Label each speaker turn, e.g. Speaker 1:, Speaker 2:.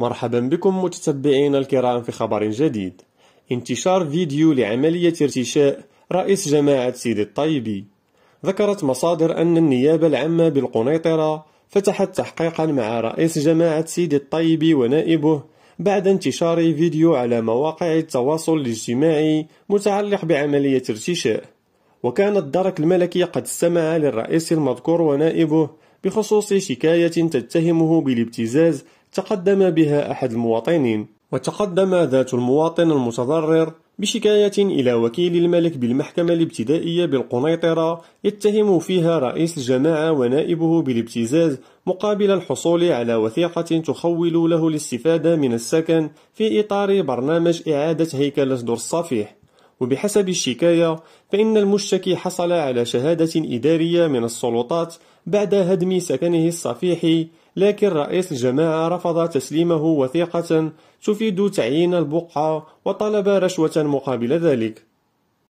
Speaker 1: مرحبا بكم متتبعين الكرام في خبر جديد انتشار فيديو لعملية ارتشاء رئيس جماعة سيدي الطيبي ذكرت مصادر أن النيابة العامة بالقنيطرة فتحت تحقيقا مع رئيس جماعة سيدي الطيبي ونائبه بعد انتشار فيديو على مواقع التواصل الاجتماعي متعلق بعملية ارتشاء وكان الدرك الملكي قد استمع للرئيس المذكور ونائبه بخصوص شكاية تتهمه بالابتزاز تقدم بها أحد المواطنين وتقدم ذات المواطن المتضرر بشكاية إلى وكيل الملك بالمحكمة الابتدائية بالقنيطرة يتهم فيها رئيس الجماعة ونائبه بالابتزاز مقابل الحصول على وثيقة تخول له الاستفادة من السكن في إطار برنامج إعادة هيكلة دور الصفيح وبحسب الشكاية فإن المشتكي حصل على شهادة إدارية من السلطات بعد هدم سكنه الصفيحي لكن رئيس الجماعة رفض تسليمه وثيقة تفيد تعيين البقعة وطلب رشوة مقابل ذلك